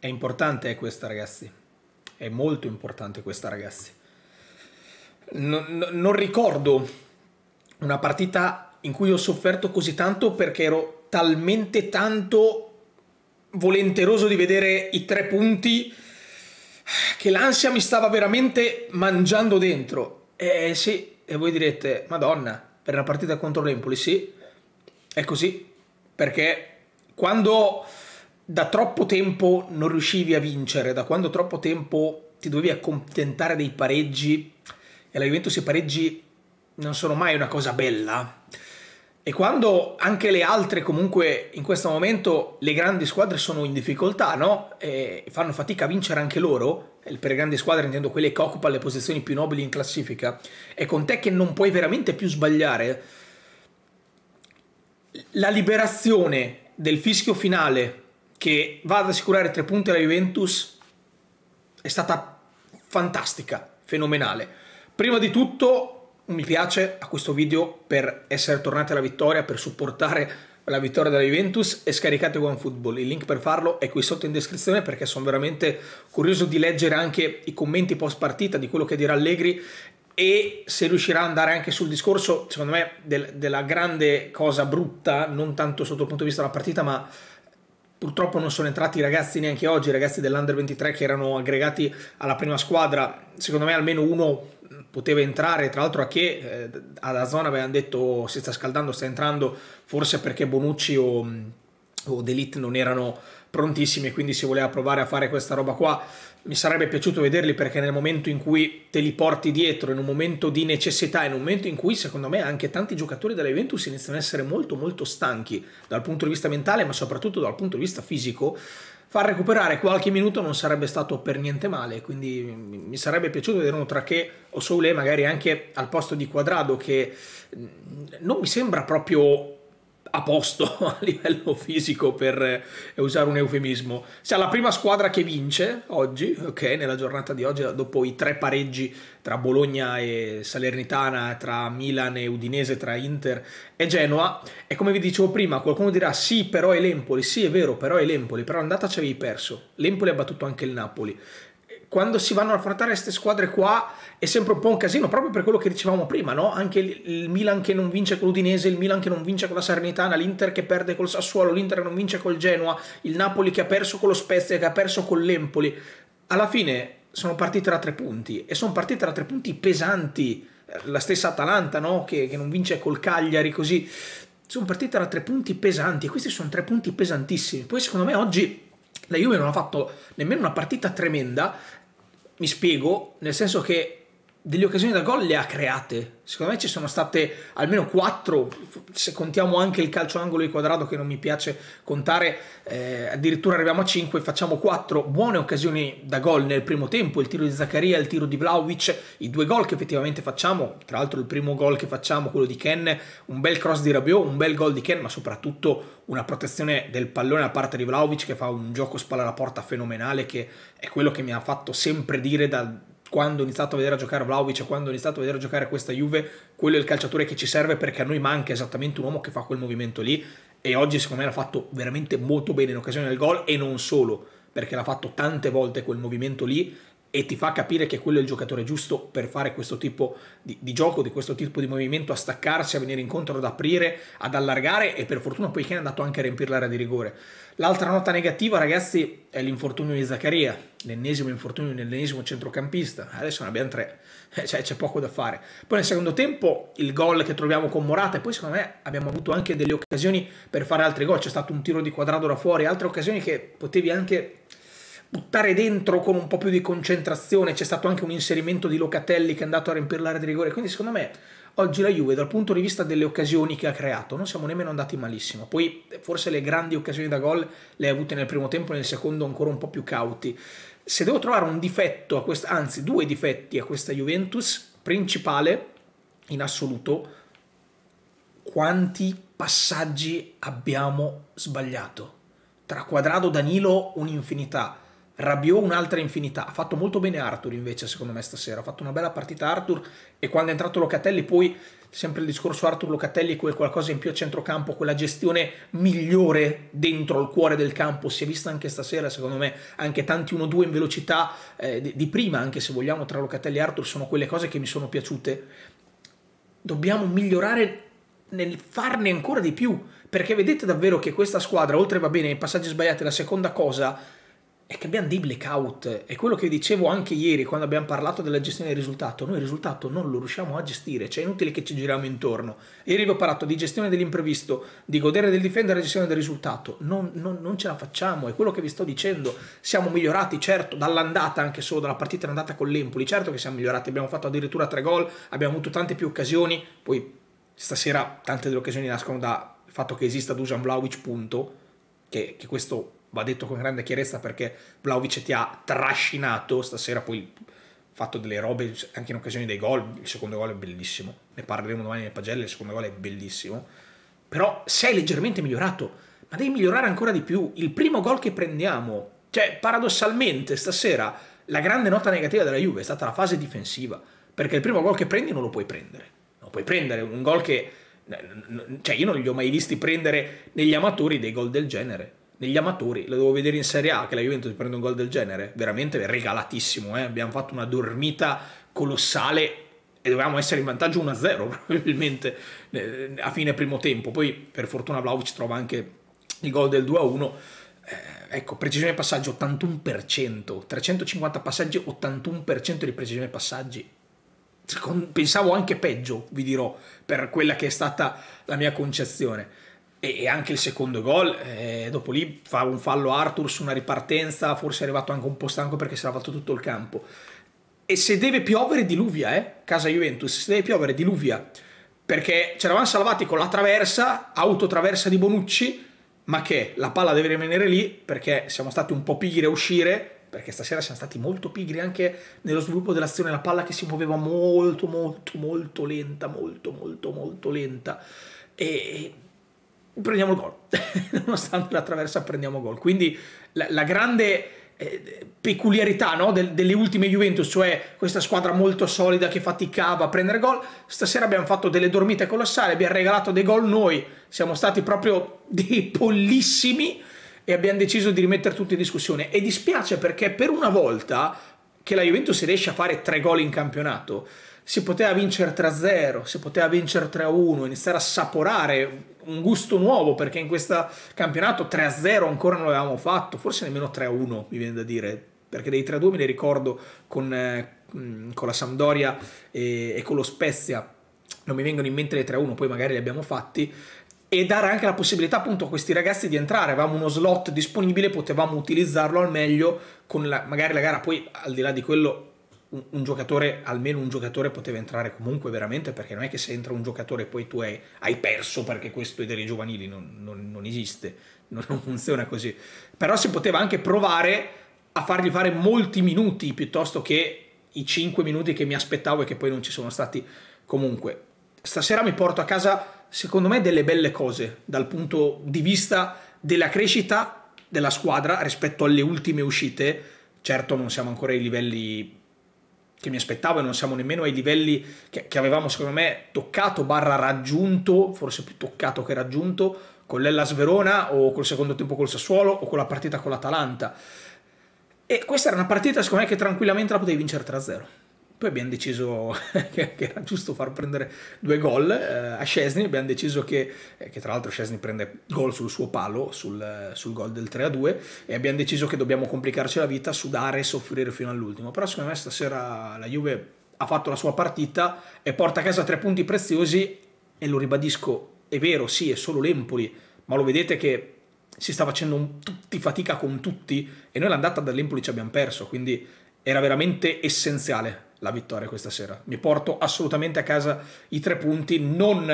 È importante questa, ragazzi. È molto importante questa, ragazzi. Non, non ricordo una partita in cui ho sofferto così tanto perché ero talmente tanto volenteroso di vedere i tre punti che l'ansia mi stava veramente mangiando dentro. Eh sì, e voi direte, madonna, per una partita contro l'Empoli, sì, è così, perché quando da troppo tempo non riuscivi a vincere, da quando troppo tempo ti dovevi accontentare dei pareggi e la Juventus i pareggi non sono mai una cosa bella. E quando anche le altre, comunque in questo momento, le grandi squadre sono in difficoltà, no? E fanno fatica a vincere anche loro, per le grandi squadre intendo quelle che occupano le posizioni più nobili in classifica, è con te che non puoi veramente più sbagliare, la liberazione del fischio finale che va ad assicurare tre punti alla Juventus è stata fantastica, fenomenale. Prima di tutto un mi piace a questo video per essere tornati alla vittoria, per supportare la vittoria della Juventus e scaricate OneFootball. Il link per farlo è qui sotto in descrizione perché sono veramente curioso di leggere anche i commenti post partita di quello che dirà Allegri e se riuscirà ad andare anche sul discorso, secondo me, del, della grande cosa brutta, non tanto sotto il punto di vista della partita, ma Purtroppo non sono entrati i ragazzi neanche oggi, i ragazzi dell'Under 23 che erano aggregati alla prima squadra, secondo me almeno uno poteva entrare, tra l'altro a che eh, alla zona avevano detto si sta scaldando, sta entrando, forse perché Bonucci o, o D'Elite non erano prontissimi, quindi si voleva provare a fare questa roba qua mi sarebbe piaciuto vederli perché nel momento in cui te li porti dietro, in un momento di necessità, in un momento in cui secondo me anche tanti giocatori della Juventus iniziano a essere molto molto stanchi dal punto di vista mentale ma soprattutto dal punto di vista fisico, far recuperare qualche minuto non sarebbe stato per niente male, quindi mi sarebbe piaciuto vedere uno tra che o Soule magari anche al posto di Quadrado che mm, non mi sembra proprio a posto a livello fisico per eh, usare un eufemismo. Siamo la prima squadra che vince oggi, ok, nella giornata di oggi, dopo i tre pareggi tra Bologna e Salernitana, tra Milan e Udinese, tra Inter e Genoa. E come vi dicevo prima, qualcuno dirà sì, però è l'Empoli, sì è vero, però è l'Empoli, però l'andata ci avevi perso. L'Empoli ha battuto anche il Napoli quando si vanno a affrontare queste squadre qua è sempre un po' un casino, proprio per quello che dicevamo prima, no? Anche il Milan che non vince con l'Udinese, il Milan che non vince con la Sarnitana, l'Inter che perde col Sassuolo, l'Inter che non vince col Genoa, il Napoli che ha perso con lo Spezia, che ha perso con l'Empoli. Alla fine sono partite da tre punti e sono partite da tre punti pesanti. La stessa Atalanta, no? Che, che non vince col Cagliari così. Sono partite da tre punti pesanti e questi sono tre punti pesantissimi. Poi secondo me oggi la Juve non ha fatto nemmeno una partita tremenda mi spiego, nel senso che delle occasioni da gol le ha create. Secondo me ci sono state almeno quattro, se contiamo anche il calcio angolo di quadrato che non mi piace contare, eh, addirittura arriviamo a cinque, facciamo quattro buone occasioni da gol nel primo tempo, il tiro di Zaccaria, il tiro di Vlaovic, i due gol che effettivamente facciamo, tra l'altro il primo gol che facciamo, quello di Ken, un bel cross di Rabiot, un bel gol di Ken, ma soprattutto una protezione del pallone da parte di Vlaovic che fa un gioco spalla alla porta fenomenale che è quello che mi ha fatto sempre dire da quando ho iniziato a vedere a giocare Vlaovic e quando ho iniziato a vedere a giocare questa Juve, quello è il calciatore che ci serve perché a noi manca esattamente un uomo che fa quel movimento lì e oggi secondo me l'ha fatto veramente molto bene in occasione del gol e non solo perché l'ha fatto tante volte quel movimento lì e ti fa capire che quello è il giocatore giusto per fare questo tipo di, di, gioco, di questo tipo di movimento, a staccarsi, a venire incontro, ad aprire, ad allargare e per fortuna poi che è andato anche a riempire l'area di rigore. L'altra nota negativa ragazzi è l'infortunio di Zaccaria, l'ennesimo infortunio nell'ennesimo centrocampista, adesso ne abbiamo tre, eh, cioè c'è poco da fare. Poi nel secondo tempo il gol che troviamo con Morata e poi secondo me abbiamo avuto anche delle occasioni per fare altri gol, c'è stato un tiro di quadrato da fuori, altre occasioni che potevi anche buttare dentro con un po' più di concentrazione. C'è stato anche un inserimento di Locatelli che è andato a riempire l'area di rigore. Quindi, secondo me, oggi la Juve, dal punto di vista delle occasioni che ha creato, non siamo nemmeno andati malissimo. Poi, forse le grandi occasioni da gol le ha avute nel primo tempo, nel secondo ancora un po' più cauti. Se devo trovare un difetto, a quest- anzi, due difetti a questa Juventus, principale in assoluto, quanti passaggi abbiamo sbagliato. Tra Quadrado Danilo un'infinità, Rabiot un'altra infinità. Ha fatto molto bene Arthur invece, secondo me, stasera. Ha fatto una bella partita Arthur e quando è entrato Locatelli poi sempre il discorso Arthur Locatelli quel qualcosa in più a centrocampo, quella gestione migliore dentro il cuore del campo, si è vista anche stasera secondo me, anche tanti 1-2 in velocità eh, di, prima, anche se vogliamo, tra Locatelli e Arthur sono quelle cose che mi sono piaciute. Dobbiamo migliorare nel farne ancora di più, perché vedete davvero che questa squadra, oltre va bene ai passaggi sbagliati, la seconda cosa è che abbiamo dei blackout. È quello che dicevo anche ieri quando abbiamo parlato della gestione del risultato. Noi il risultato non lo riusciamo a gestire, cioè è inutile che ci giriamo intorno. Ieri vi ho parlato di gestione dell'imprevisto, di godere del difendere la gestione del risultato. Non, non, non, ce la facciamo, è quello che vi sto dicendo. Siamo migliorati, certo, dall'andata anche solo, dalla partita andata con l'Empoli. Certo che siamo migliorati, abbiamo fatto addirittura tre gol, abbiamo avuto tante più occasioni. Poi stasera tante delle occasioni nascono dal fatto che esista Dusan Vlaovic, punto. che, che questo va detto con grande chiarezza perché Vlaovic ti ha trascinato stasera poi fatto delle robe anche in occasione dei gol il secondo gol è bellissimo ne parleremo domani nelle pagelle il secondo gol è bellissimo però sei leggermente migliorato ma devi migliorare ancora di più il primo gol che prendiamo cioè paradossalmente stasera la grande nota negativa della Juve è stata la fase difensiva perché il primo gol che prendi non lo puoi prendere non lo puoi prendere un gol che cioè io non li ho mai visti prendere negli amatori dei gol del genere negli amatori, lo devo vedere in Serie A che la Juventus prende un gol del genere, veramente regalatissimo, eh? abbiamo fatto una dormita colossale e dovevamo essere in vantaggio 1-0 probabilmente eh, a fine primo tempo, poi per fortuna Vlaovic trova anche il gol del 2-1, eh, ecco precisione passaggi 81%, 350 passaggi 81% di precisione passaggi, pensavo anche peggio vi dirò per quella che è stata la mia concezione e anche il secondo gol, eh, dopo lì fa un fallo Arthur su una ripartenza, forse è arrivato anche un po' stanco perché si era fatto tutto il campo. E se deve piovere diluvia, eh, casa Juventus, se deve piovere diluvia, perché ci eravamo salvati con la traversa, autotraversa di Bonucci, ma che la palla deve rimanere lì perché siamo stati un po' pigri a uscire, perché stasera siamo stati molto pigri anche nello sviluppo dell'azione, la palla che si muoveva molto molto molto lenta, molto molto molto lenta. E prendiamo il gol. Nonostante la traversa prendiamo gol. Quindi la, la grande eh, peculiarità no? De, delle ultime Juventus, cioè questa squadra molto solida che faticava a prendere gol, stasera abbiamo fatto delle dormite colossali, abbiamo regalato dei gol noi, siamo stati proprio dei pollissimi e abbiamo deciso di rimettere tutto in discussione. E dispiace perché per una volta che la Juventus riesce a fare tre gol in campionato, si poteva vincere 3-0, si poteva vincere 3-1, iniziare a saporare un gusto nuovo perché in questo campionato 3-0 ancora non l'avevamo fatto, forse nemmeno 3-1 mi viene da dire, perché dei 3-2 me li ricordo con, eh, con la Sampdoria e, e, con lo Spezia, non mi vengono in mente le 3-1, poi magari li abbiamo fatti, e dare anche la possibilità appunto a questi ragazzi di entrare, avevamo uno slot disponibile, potevamo utilizzarlo al meglio con la, magari la gara, poi al di là di quello un, un, giocatore, almeno un giocatore poteva entrare comunque veramente, perché non è che se entra un giocatore poi tu hai, hai perso perché questo è delle giovanili, non, non, non esiste, non, non funziona così. Però si poteva anche provare a fargli fare molti minuti piuttosto che i 5 minuti che mi aspettavo e che poi non ci sono stati comunque. Stasera mi porto a casa, secondo me, delle belle cose dal punto di vista della crescita della squadra rispetto alle ultime uscite. Certo non siamo ancora ai livelli che mi aspettavo e non siamo nemmeno ai livelli che, che avevamo secondo me toccato barra raggiunto, forse più toccato che raggiunto, con l'Ellas Verona o col secondo tempo col Sassuolo o con la partita con l'Atalanta. E questa era una partita secondo me che tranquillamente la potevi vincere 3-0. Poi abbiamo deciso che era giusto far prendere due gol eh, a Scesni, abbiamo deciso che, eh, che tra l'altro Scesni prende gol sul suo palo, sul, sul gol del 3-2, e abbiamo deciso che dobbiamo complicarci la vita, sudare e soffrire fino all'ultimo. Però secondo me stasera la Juve ha fatto la sua partita e porta a casa tre punti preziosi e lo ribadisco, è vero, sì, è solo l'Empoli, ma lo vedete che si sta facendo un, tutti fatica con tutti e noi l'andata dall'Empoli ci abbiamo perso, quindi era veramente essenziale la vittoria questa sera. Mi porto assolutamente a casa i tre punti, non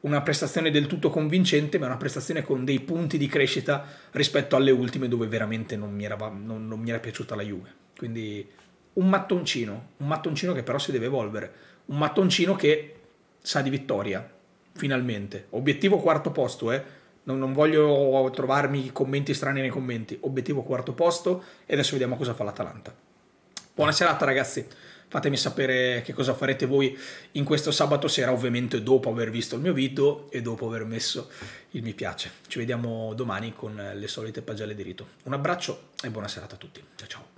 una prestazione del tutto convincente, ma una prestazione con dei punti di crescita rispetto alle ultime dove veramente non mi era, non, non mi era piaciuta la Juve. Quindi un mattoncino, un mattoncino che però si deve evolvere, un mattoncino che sa di vittoria, finalmente. Obiettivo quarto posto, eh? non, non voglio trovarmi commenti strani nei commenti, obiettivo quarto posto e adesso vediamo cosa fa l'Atalanta. Buona serata ragazzi. Fatemi sapere che cosa farete voi in questo sabato sera, ovviamente dopo aver visto il mio video e dopo aver messo il mi piace. Ci vediamo domani con le solite pagelle di rito. Un abbraccio e buona serata a tutti. Ciao ciao.